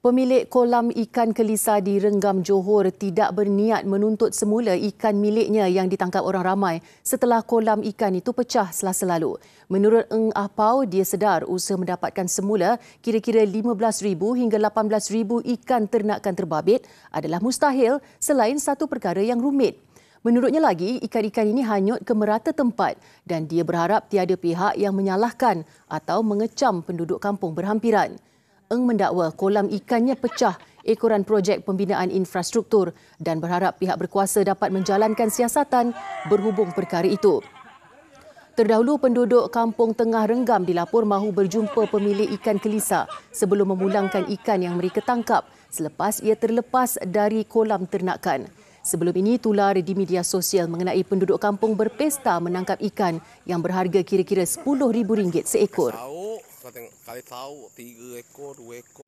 Pemilik kolam ikan Kelisa di Renggam Johor tidak berniat menuntut semula ikan miliknya yang ditangkap orang ramai setelah kolam ikan itu pecah selasa lalu. Menurut Eng Apau, dia sedar usaha mendapatkan semula kira-kira 15,000 hingga 18,000 ikan ternakan terbabit adalah mustahil selain satu perkara yang rumit. Menurutnya lagi, ikan-ikan ini hanyut ke merata tempat dan dia berharap tiada pihak yang menyalahkan atau mengecam penduduk kampung berhampiran. Eng mendakwa kolam ikannya pecah ekoran projek pembinaan infrastruktur dan berharap pihak berkuasa dapat menjalankan siasatan berhubung perkara itu. Terdahulu penduduk kampung Tengah Renggam dilapor mahu berjumpa pemilik ikan kelisa sebelum memulangkan ikan yang mereka tangkap selepas ia terlepas dari kolam ternakan. Sebelum ini tular di media sosial mengenai penduduk kampung berpesta menangkap ikan yang berharga kira-kira RM10,000 seekor. เขาจะกาลิเซาตีเอโกดูเอโก